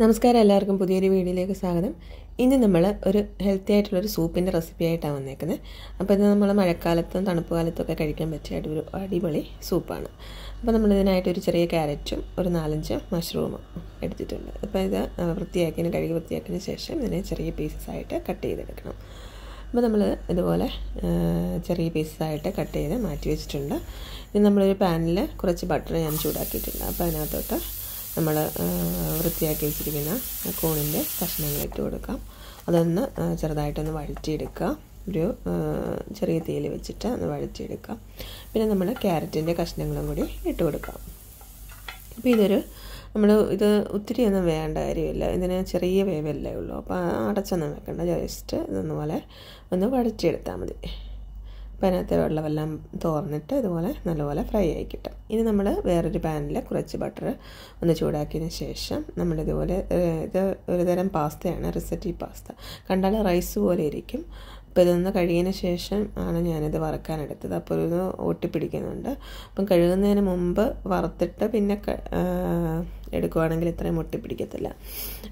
നമസ്കാരം എല്ലാവർക്കും പുതിയൊരു വീഡിയോയിലേക്ക് സ്വാഗതം ഇന്ന് നമ്മൾ ഒരു ഹെൽത്തി ആയിട്ടുള്ളൊരു സൂപ്പിൻ്റെ റെസിപ്പി ആയിട്ടാണ് വന്നേക്കുന്നത് അപ്പോൾ ഇത് നമ്മൾ മഴക്കാലത്തും തണുപ്പ് ഒക്കെ കഴിക്കാൻ പറ്റിയ ഒരു അടിപൊളി സൂപ്പാണ് അപ്പോൾ നമ്മൾ ഒരു ചെറിയ ക്യാരറ്റും ഒരു നാലഞ്ച് മഷ്റൂമും എടുത്തിട്ടുണ്ട് അപ്പോൾ ഇത് വൃത്തിയാക്കിയതിന് കഴുകി വൃത്തിയാക്കിയതിന് ശേഷം ഇതിനെ ചെറിയ പീസസ് ആയിട്ട് കട്ട് ചെയ്തെടുക്കണം അപ്പോൾ നമ്മൾ ഇതുപോലെ ചെറിയ പീസസായിട്ട് കട്ട് ചെയ്ത് മാറ്റി വെച്ചിട്ടുണ്ട് ഇനി നമ്മളൊരു പാനിൽ കുറച്ച് ബട്ടർ ഞാൻ ചൂടാക്കിയിട്ടുണ്ട് അപ്പോൾ അതിനകത്തോട്ട് നമ്മൾ വൃത്തിയാക്കി വെച്ചിരിക്കുന്ന കോണിൻ്റെ കഷ്ണങ്ങൾ ഇട്ട് കൊടുക്കാം അതൊന്ന് ചെറുതായിട്ടൊന്ന് വഴറ്റിയെടുക്കുക ഒരു ചെറിയ തീയിൽ വെച്ചിട്ട് ഒന്ന് വഴറ്റിയെടുക്കാം പിന്നെ നമ്മൾ ക്യാരറ്റിൻ്റെ കഷ്ണങ്ങളും കൂടി ഇട്ട് കൊടുക്കാം അപ്പോൾ ഇതൊരു നമ്മൾ ഇത് ഒത്തിരിയൊന്നും വേണ്ട കാര്യമില്ല ഇതിന് ചെറിയ വേവല്ലേ ഉള്ളൂ അപ്പോൾ അടച്ചൊന്നും വെക്കണ്ട ജസ്റ്റ് ഇതൊന്നുപോലെ ഒന്ന് വഴറ്റിയെടുത്താൽ മതി പാനകത്തെ വെള്ളമെല്ലാം തോർന്നിട്ട് ഇതുപോലെ നല്ലപോലെ ഫ്രൈ ആയി കിട്ടും ഇനി നമ്മൾ വേറൊരു പാനിൽ കുറച്ച് ബട്ടർ ഒന്ന് ചൂടാക്കിയതിന് ശേഷം നമ്മളിതുപോലെ ഇത് ഒരുതരം പാസ്തയാണ് റിസറ്റി പാസ്ത കണ്ടാൽ റൈസ് പോലെ ഇരിക്കും അപ്പോൾ ഇതൊന്ന് കഴുകിയതിന് ശേഷം ആണ് ഞാനിത് വറുക്കാനെടുത്തത് അപ്പോൾ ഇത് ഒട്ടിപ്പിടിക്കുന്നുണ്ട് അപ്പം കഴുകുന്നതിന് മുമ്പ് വറുത്തിട്ട് പിന്നെ എടുക്കുവാണെങ്കിൽ ഇത്രയും ഒട്ടിപ്പിടിക്കത്തില്ല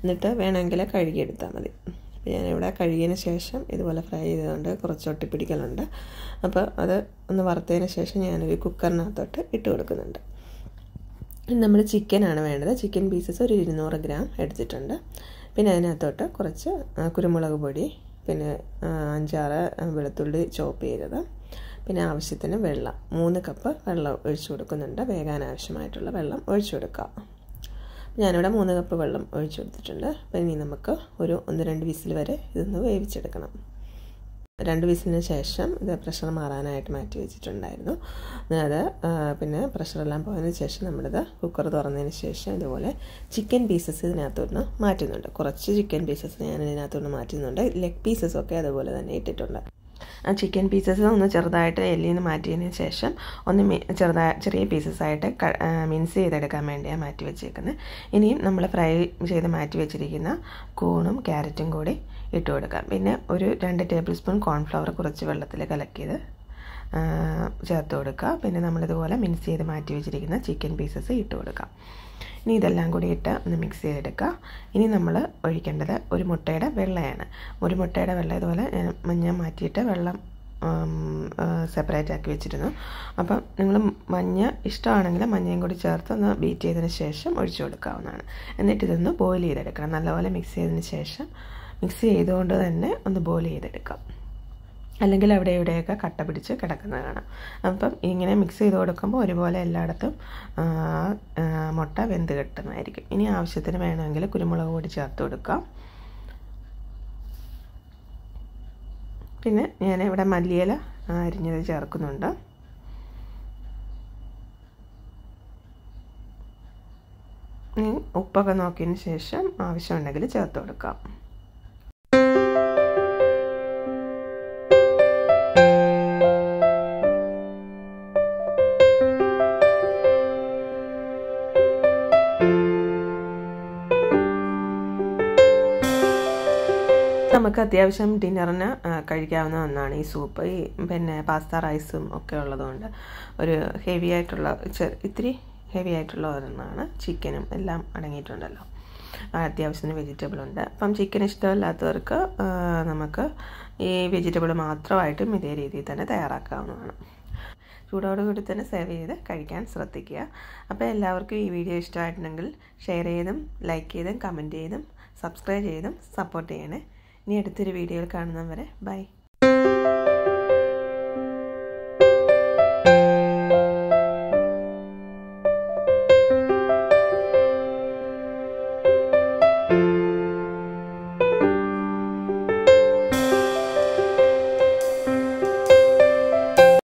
എന്നിട്ട് വേണമെങ്കിൽ കഴുകിയെടുത്താൽ മതി അപ്പോൾ ഞാനിവിടെ കഴുകിയതിന് ശേഷം ഇതുപോലെ ഫ്രൈ ചെയ്തതുകൊണ്ട് കുറച്ച് ഒട്ടിപ്പിടിക്കലുണ്ട് അപ്പോൾ അത് ഒന്ന് വറുത്തതിന് ശേഷം ഞാനൊരു കുക്കറിനകത്തോട്ട് ഇട്ട് കൊടുക്കുന്നുണ്ട് നമ്മൾ ചിക്കനാണ് വേണ്ടത് ചിക്കൻ പീസസ് ഒരു ഇരുന്നൂറ് ഗ്രാം എടുത്തിട്ടുണ്ട് പിന്നെ അതിനകത്തോട്ട് കുറച്ച് കുരുമുളക് പൊടി പിന്നെ അഞ്ചാറ് വെളുത്തുള്ളി ചോപ്പ് ചെയ്തത് പിന്നെ ആവശ്യത്തിന് വെള്ളം മൂന്ന് കപ്പ് വെള്ളം ഒഴിച്ചു കൊടുക്കുന്നുണ്ട് വേഗാനാവശ്യമായിട്ടുള്ള ആവശ്യമായിട്ടുള്ള വെള്ളം ഒഴിച്ചു കൊടുക്കുക ഞാനിവിടെ മൂന്ന് കപ്പ് വെള്ളം ഒഴിച്ചു കൊടുത്തിട്ടുണ്ട് അപ്പോൾ ഇനി നമുക്ക് ഒരു ഒന്ന് രണ്ട് വിസിൽ വരെ ഇതൊന്ന് വേവിച്ചെടുക്കണം രണ്ട് വിസിലിന് ശേഷം ഇത് പ്രഷർ മാറാനായിട്ട് മാറ്റി വെച്ചിട്ടുണ്ടായിരുന്നു അത് പിന്നെ പ്രഷറെല്ലാം പോയതിന് ശേഷം നമ്മളിത് കുക്കർ തുറന്നതിന് ശേഷം ഇതുപോലെ ചിക്കൻ പീസസ് ഇതിനകത്തുനിന്ന് മാറ്റുന്നുണ്ട് കുറച്ച് ചിക്കൻ പീസസ് ഞാൻ ഇതിനകത്തുനിന്ന് മാറ്റുന്നുണ്ട് ലെഗ് പീസസ് ഒക്കെ അതുപോലെ തന്നെ ഇട്ടിട്ടുണ്ട് ചിക്കൻ പീസസ് ഒന്ന് ചെറുതായിട്ട് എല്ലിൽ നിന്ന് മാറ്റിയതിന് ശേഷം ഒന്ന് ചെറുതായ ചെറിയ പീസസായിട്ട് മിൻസ് ചെയ്തെടുക്കാൻ വേണ്ടിയാണ് മാറ്റി വെച്ചേക്കുന്നത് ഇനിയും നമ്മൾ ഫ്രൈ ചെയ്ത് മാറ്റി വെച്ചിരിക്കുന്ന കൂണും ക്യാരറ്റും കൂടി ഇട്ട് കൊടുക്കാം പിന്നെ ഒരു രണ്ട് ടേബിൾ സ്പൂൺ കോൺഫ്ലവർ കുറച്ച് വെള്ളത്തിൽ കലക്കിയത് ചേർത്ത് കൊടുക്കുക പിന്നെ നമ്മളിതുപോലെ മിൻസ് ചെയ്ത് മാറ്റി വെച്ചിരിക്കുന്ന ചിക്കൻ പീസസ് ഇട്ട് കൊടുക്കാം ഇനി ഇതെല്ലാം കൂടി ഇട്ട് ഒന്ന് മിക്സ് ചെയ്തെടുക്കുക ഇനി നമ്മൾ ഒഴിക്കേണ്ടത് ഒരു മുട്ടയുടെ വെള്ളയാണ് ഒരു മുട്ടയുടെ വെള്ള ഇതുപോലെ മഞ്ഞ മാറ്റിയിട്ട് വെള്ളം സെപ്പറേറ്റ് ആക്കി വെച്ചിരുന്നു അപ്പം നിങ്ങൾ മഞ്ഞ ഇഷ്ടമാണെങ്കിൽ മഞ്ഞയും കൂടി ചേർത്ത് ഒന്ന് ബീറ്റ് ചെയ്തതിന് ശേഷം ഒഴിച്ചു കൊടുക്കാവുന്നതാണ് എന്നിട്ട് ഇതൊന്ന് ബോയിൽ ചെയ്തെടുക്കണം നല്ലപോലെ മിക്സ് ചെയ്തതിന് ശേഷം മിക്സ് ചെയ്തുകൊണ്ട് തന്നെ ഒന്ന് ബോയിൽ ചെയ്തെടുക്കാം അല്ലെങ്കിൽ അവിടെ ഇവിടെയൊക്കെ കട്ട പിടിച്ച് കിടക്കുന്നത് കാണാം അപ്പം ഇങ്ങനെ മിക്സ് ചെയ്ത് കൊടുക്കുമ്പോൾ ഒരുപോലെ എല്ലായിടത്തും മുട്ട വെന്ത് കിട്ടുന്നതായിരിക്കും ഇനി ആവശ്യത്തിന് വേണമെങ്കിൽ കുരുമുളക് പൊടി ചേർത്ത് കൊടുക്കാം പിന്നെ ഞാൻ ഇവിടെ മല്ലിയില അരിഞ്ഞത് ചേർക്കുന്നുണ്ട് ഉപ്പൊക്കെ നോക്കിയതിന് ശേഷം ആവശ്യമുണ്ടെങ്കിൽ ചേർത്ത് കൊടുക്കാം നമുക്ക് അത്യാവശ്യം ഡിന്നറിന് കഴിക്കാവുന്ന ഒന്നാണ് ഈ സൂപ്പ് ഈ പിന്നെ പാസ്ത റൈസും ഒക്കെ ഉള്ളതുകൊണ്ട് ഒരു ഹെവി ആയിട്ടുള്ള ഇത്തിരി ഹെവി ആയിട്ടുള്ള ഒരെണ്ണമാണ് ചിക്കനും എല്ലാം അടങ്ങിയിട്ടുണ്ടല്ലോ അത്യാവശ്യത്തിന് വെജിറ്റബിൾ ഉണ്ട് അപ്പം ചിക്കൻ ഇഷ്ടമല്ലാത്തവർക്ക് നമുക്ക് ഈ വെജിറ്റബിൾ മാത്രമായിട്ടും ഇതേ രീതിയിൽ തന്നെ തയ്യാറാക്കാവുന്നതാണ് ചൂടോടുകൂടി തന്നെ സെർവ് ചെയ്ത് കഴിക്കാൻ ശ്രദ്ധിക്കുക അപ്പോൾ എല്ലാവർക്കും ഈ വീഡിയോ ഇഷ്ടമായിട്ടുണ്ടെങ്കിൽ ഷെയർ ചെയ്തും ലൈക്ക് ചെയ്തും കമൻറ്റ് ചെയ്തും സബ്സ്ക്രൈബ് ചെയ്തും സപ്പോർട്ട് ചെയ്യണേ ഇനി അടുത്തൊരു വീഡിയോയിൽ കാണുന്നവരെ ബൈ